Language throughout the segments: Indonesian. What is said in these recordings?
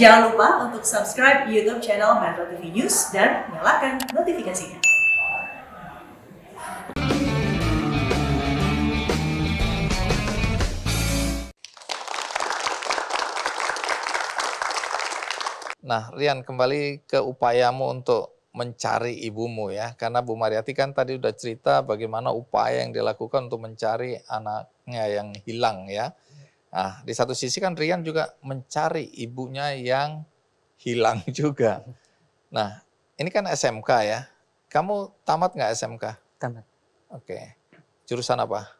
Jangan lupa untuk subscribe YouTube channel Metro TV News dan nyalakan notifikasinya. Nah, Rian kembali ke upayamu untuk mencari ibumu ya, karena Bu Mariati kan tadi udah cerita bagaimana upaya yang dilakukan untuk mencari anaknya yang hilang ya. Nah, di satu sisi kan Rian juga mencari ibunya yang hilang juga. Nah, ini kan SMK ya. Kamu tamat nggak SMK? Tamat. Oke. Jurusan apa?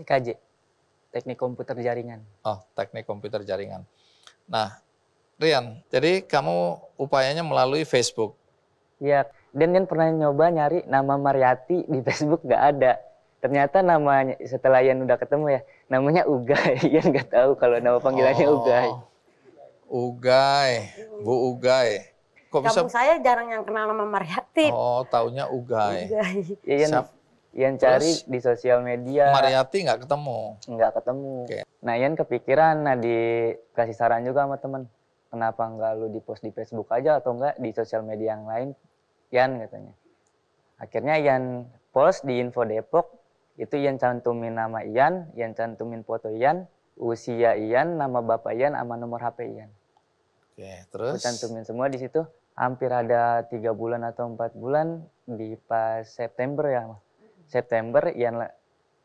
TKJ. Teknik Komputer Jaringan. Oh, Teknik Komputer Jaringan. Nah, Rian, jadi kamu upayanya melalui Facebook. Iya, dan kan pernah nyoba nyari nama Mariati di Facebook nggak ada. Ternyata namanya setelah Ian udah ketemu ya, namanya Ugai Ian nggak tahu kalau nama panggilannya oh. Ugai Ugai Bu Ugai kok bisa Kamu saya jarang yang kenal nama Mariati oh taunya Ugai Ugai Iyan Siap. Ian cari Terus, di sosial media Mariati nggak ketemu nggak ketemu okay. nah Ian kepikiran nah dikasih saran juga sama temen kenapa nggak lu di post di Facebook aja atau nggak di sosial media yang lain Iyan katanya akhirnya Iyan post di Info Depok itu yang cantumin nama Ian, yang cantumin foto Ian, usia Ian, nama bapak Ian, sama nomor HP Ian. Oke, terus? Aku cantumin semua di situ. Hampir ada tiga bulan atau empat bulan di pas September ya, September Ian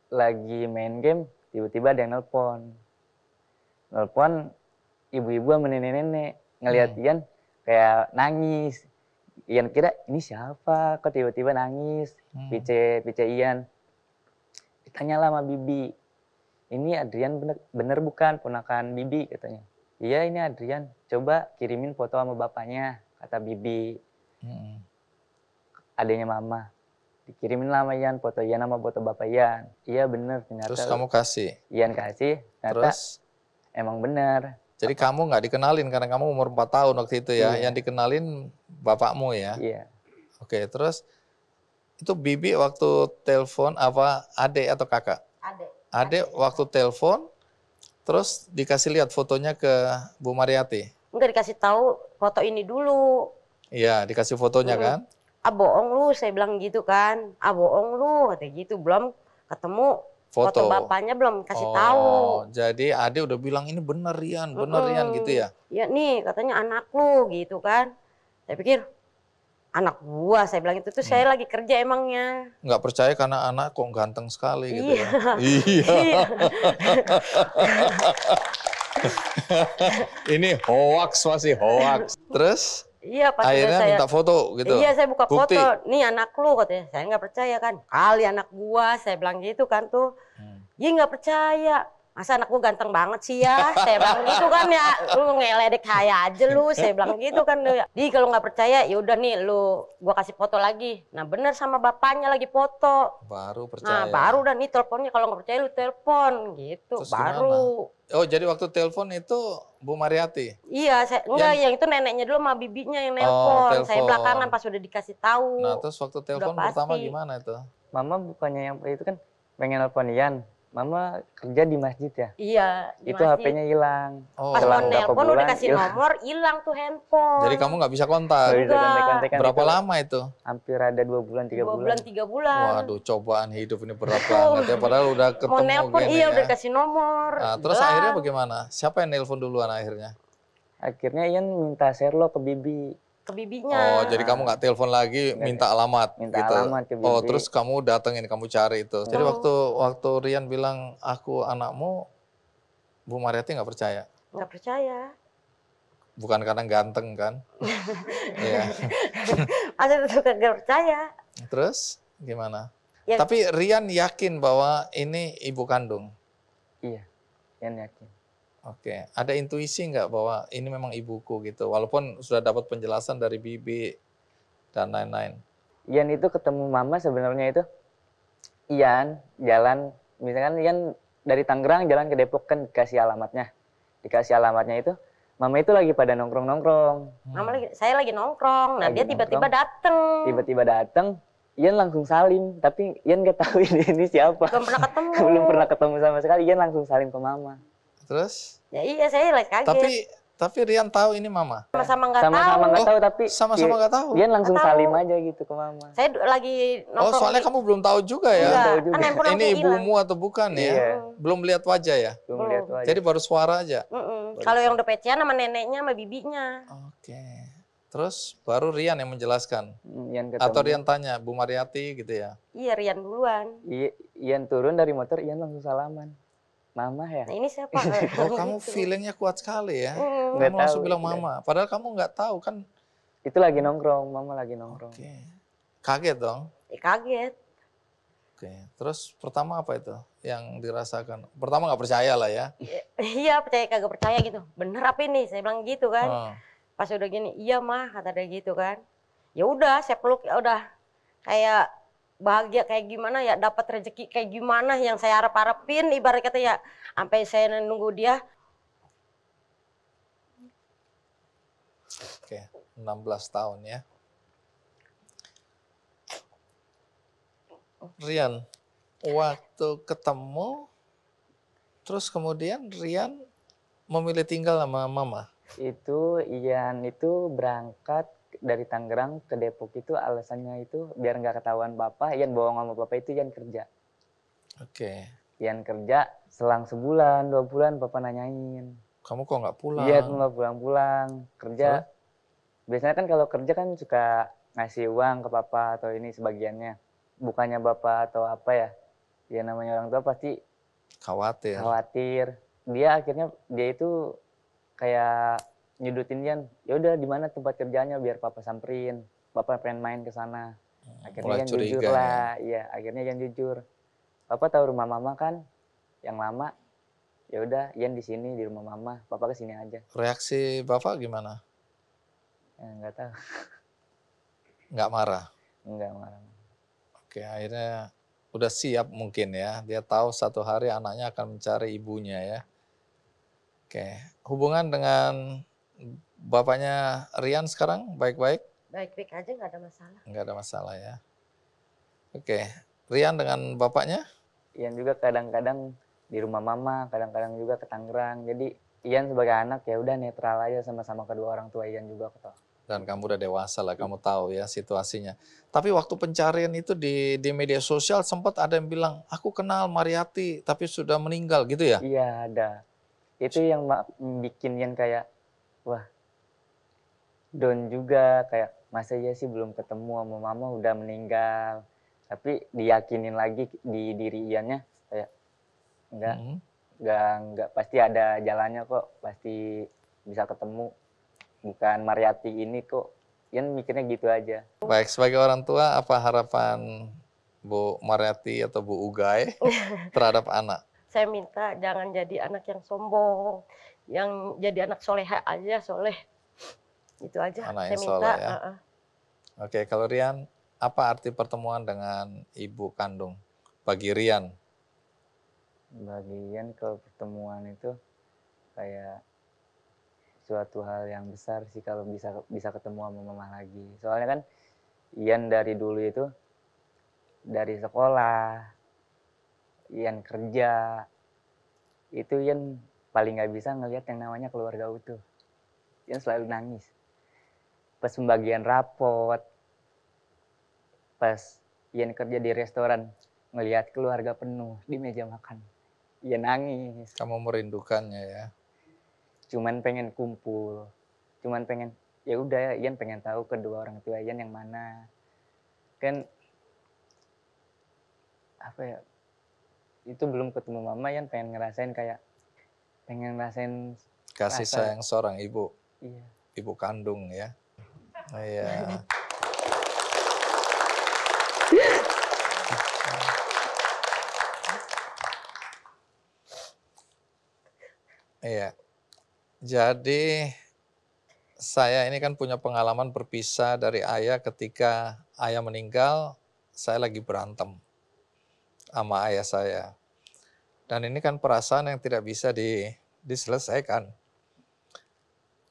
lagi main game, tiba-tiba ada yang nelpon. Nelpon ibu-ibu sama nenek-nenek ngelihat hmm. Ian kayak nangis. Ian kira ini siapa? Kok tiba-tiba nangis? Hmm. Pice, pice Ian ditanyalah sama Bibi ini Adrian bener, bener bukan ponakan Bibi katanya iya ini Adrian coba kirimin foto sama bapaknya kata Bibi hmm. adanya mama dikirimin lah sama Ian foto Ian sama foto bapak Ian iya bener ternyata terus kamu kasih Ian kasih ternyata terus? emang bener jadi bapak. kamu nggak dikenalin karena kamu umur 4 tahun waktu itu ya iya. yang dikenalin bapakmu ya iya oke terus itu bibi waktu telepon apa adik atau kakak? Adik. Adik waktu telepon terus dikasih lihat fotonya ke Bu Mariati. Enggak dikasih tahu foto ini dulu. Iya, dikasih fotonya hmm. kan? Ah bohong lu, saya bilang gitu kan. Ah bohong lu, kata gitu. Belum ketemu foto, foto bapaknya belum kasih oh, tahu. Jadi adik udah bilang ini bener Rian, bener hmm. gitu ya? Ya nih katanya anak lu gitu kan. Saya pikir anak buah saya bilang itu tuh hmm. saya lagi kerja emangnya nggak percaya karena anak kok ganteng sekali gitu ya iya, kan. iya. iya. ini hoax masih hoax terus Iya pas akhirnya saya, minta foto gitu. Iya saya buka Bukti. foto, nih anak lu katanya. Saya nggak percaya kan. Kali anak gua, saya bilang gitu kan tuh. Hmm. Iya nggak percaya masa anak gue ganteng banget sih ya saya bilang gitu kan ya lu ngeledek kaya aja lu saya bilang gitu kan ya. di kalau nggak percaya ya udah nih lu gua kasih foto lagi nah bener sama bapaknya lagi foto baru nah, percaya nah baru dan nih teleponnya kalau nggak percaya lu telepon gitu Terus baru gimana? oh jadi waktu telepon itu Bu Mariati iya saya, enggak yang... yang itu neneknya dulu sama bibinya yang oh, nelpon oh, telepon. saya belakangan pas udah dikasih tahu nah terus waktu telepon pertama gimana itu Mama bukannya yang itu kan pengen telepon Ian Mama kerja di masjid ya? Iya. itu HP-nya hilang. Oh. Pas mau nelpon udah kasih ilang. nomor, hilang tuh handphone. Jadi kamu nggak bisa kontak. bisa kontak Berapa lama itu? Hampir ada dua bulan, tiga bulan. dua bulan. tiga bulan. Waduh, cobaan hidup ini berat banget ya. Padahal udah ketemu. Mau nelpon, iya ya. udah kasih nomor. Nah, terus Gak. akhirnya bagaimana? Siapa yang nelpon duluan akhirnya? Akhirnya Ian minta Sherlock ke Bibi ke bibinya. Oh, jadi kamu nggak telepon lagi, minta alamat minta gitu. Ya? alamat ke oh, bibi. Oh, terus kamu datengin, kamu cari itu. Jadi oh. waktu waktu Rian bilang aku anakmu, Bu Mariati nggak percaya. Nggak percaya. Bukan karena ganteng kan? Iya. Ada tetap nggak percaya. Terus gimana? Ya. Tapi Rian yakin bahwa ini ibu kandung. Iya, Rian yakin. Oke, ada intuisi nggak bahwa ini memang ibuku gitu, walaupun sudah dapat penjelasan dari bibi dan lain-lain. Ian itu ketemu mama sebenarnya itu Ian jalan, misalkan Ian dari Tangerang jalan ke Depok kan dikasih alamatnya, dikasih alamatnya itu Mama itu lagi pada nongkrong nongkrong. Hmm. Mama lagi, saya lagi nongkrong. Nah lagi dia tiba-tiba dateng. Tiba-tiba dateng, Ian langsung salim, tapi Ian gak tahu ini, ini siapa. Belum pernah ketemu. Belum pernah ketemu sama sekali, Ian langsung salim ke mama. Terus? Ya iya saya lagi. kaget. Tapi tapi Rian tahu ini mama. Sama-sama nggak tahu. Sama-sama oh, tahu tapi oh, sama-sama nggak tahu. Rian langsung tahu. salim aja gitu ke mama. Saya lagi oh, nongkrong. Oh, soalnya kamu belum tahu juga ya. Iya, tahu juga. Kan ini ibumu atau bukan ya? Iya. Belum lihat wajah ya? Belum lihat wajah. Jadi baru suara aja. Mm -mm. Kalau yang udah pecian sama neneknya sama bibinya. Oke. Terus baru Rian yang menjelaskan. Hmm, Rian Atau Rian tanya, Bu Mariati gitu ya? Iya, Rian duluan. Iya, Rian turun dari motor, Rian langsung salaman mama ya. Nah, ini siapa? Nah, oh, kamu gitu. feelingnya kuat sekali ya. Mm. Kamu langsung bilang mama. Padahal kamu nggak tahu kan. Itu lagi nongkrong, mama lagi nongkrong. Oke. Okay. Kaget dong? Ya, kaget. Oke, okay. terus pertama apa itu yang dirasakan? Pertama nggak percaya lah ya? Iya, iya percaya kagak percaya gitu. Bener apa ini? Saya bilang gitu kan. Hmm. Pas udah gini, iya mah kata dia gitu kan. Ya udah, saya peluk ya udah kayak bahagia kayak gimana ya dapat rezeki kayak gimana yang saya harap harapin ibarat kata ya sampai saya nunggu dia oke 16 tahun ya Rian waktu ketemu terus kemudian Rian memilih tinggal sama mama itu Ian itu berangkat dari Tangerang ke Depok itu alasannya itu biar nggak ketahuan bapak, yang bawa sama bapak itu yang kerja. Oke. Okay. Yang kerja selang sebulan, dua bulan bapak nanyain. Kamu kok nggak pulang? Iya, nggak pulang-pulang. Kerja. So? Biasanya kan kalau kerja kan suka ngasih uang ke papa atau ini sebagiannya. Bukannya bapak atau apa ya. Ya namanya orang tua pasti khawatir. Khawatir. Dia akhirnya dia itu kayak nyudutin Jan ya udah di mana tempat kerjanya biar papa samperin papa pengen main ke sana hmm, akhirnya Ian jujur ya. lah iya akhirnya Jan jujur papa tahu rumah mama kan yang lama ya udah Jan di sini di rumah mama papa ke sini aja reaksi bapak gimana ya, nggak tahu Enggak marah Enggak marah oke akhirnya udah siap mungkin ya dia tahu satu hari anaknya akan mencari ibunya ya oke hubungan dengan bapaknya Rian sekarang baik-baik? Baik-baik aja nggak ada masalah. Nggak ada masalah ya. Oke, Rian dengan bapaknya? Ian juga kadang-kadang di rumah mama, kadang-kadang juga ke Tangerang. Jadi Ian sebagai anak ya udah netral aja sama-sama kedua orang tua Ian juga kok. Dan kamu udah dewasa lah, kamu tahu ya situasinya. Tapi waktu pencarian itu di di media sosial sempat ada yang bilang, aku kenal Mariati tapi sudah meninggal gitu ya? Iya ada. Itu yang bikin Ian kayak wah down juga kayak masa iya sih belum ketemu sama mama udah meninggal tapi diyakinin lagi di diri Iannya kayak enggak mm -hmm. enggak enggak pasti ada jalannya kok pasti bisa ketemu bukan Mariati ini kok Ian mikirnya gitu aja baik sebagai orang tua apa harapan Bu Mariati atau Bu Ugai terhadap anak saya minta jangan jadi anak yang sombong, yang jadi anak soleha aja, soleh. Itu aja anak saya minta. ya. uh -uh. Oke, kalau Rian, apa arti pertemuan dengan ibu kandung bagi Rian? Bagi Rian kalau pertemuan itu kayak suatu hal yang besar sih kalau bisa bisa ketemu sama mama lagi. Soalnya kan Ian dari dulu itu dari sekolah, Ian kerja itu Ian paling nggak bisa ngelihat yang namanya keluarga utuh Ian selalu nangis pas pembagian rapot pas Ian kerja di restoran ngelihat keluarga penuh di meja makan Ian nangis kamu merindukannya ya cuman pengen kumpul cuman pengen ya udah Ian pengen tahu kedua orang tua Ian yang mana kan apa ya itu belum ketemu mama yang pengen ngerasain kayak pengen ngerasain kasih rasa. sayang seorang ibu iya. ibu kandung ya iya Iya. Jadi saya ini kan punya pengalaman berpisah dari ayah ketika ayah meninggal, saya lagi berantem sama ayah saya. Dan ini kan perasaan yang tidak bisa di, diselesaikan.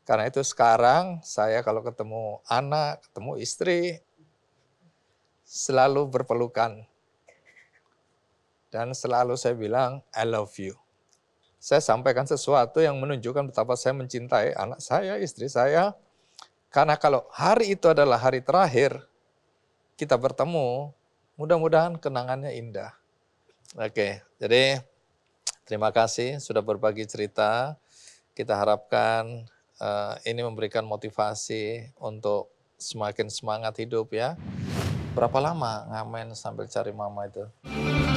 Karena itu sekarang saya kalau ketemu anak, ketemu istri, selalu berpelukan. Dan selalu saya bilang, I love you. Saya sampaikan sesuatu yang menunjukkan betapa saya mencintai anak saya, istri saya. Karena kalau hari itu adalah hari terakhir kita bertemu, mudah-mudahan kenangannya indah. Oke, jadi Terima kasih sudah berbagi cerita. Kita harapkan uh, ini memberikan motivasi untuk semakin semangat hidup ya. Berapa lama ngamen sambil cari mama itu?